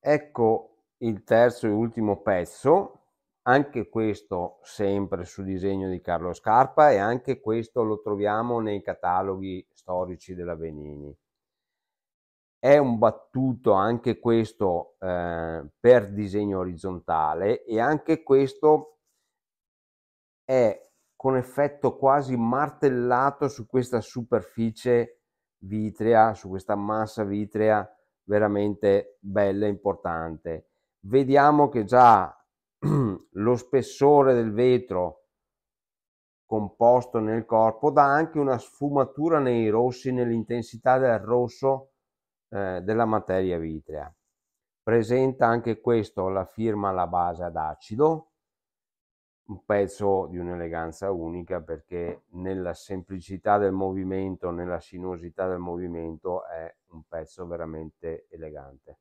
Ecco il terzo e ultimo pezzo, anche questo sempre su disegno di Carlo Scarpa e anche questo lo troviamo nei cataloghi storici della Benini. È un battuto anche questo eh, per disegno orizzontale e anche questo è con effetto quasi martellato su questa superficie vitrea, su questa massa vitrea veramente bella e importante. Vediamo che già lo spessore del vetro composto nel corpo dà anche una sfumatura nei rossi, nell'intensità del rosso eh, della materia vitrea. Presenta anche questo la firma alla base ad acido, un pezzo di un'eleganza unica perché nella semplicità del movimento, nella sinuosità del movimento è un pezzo veramente elegante.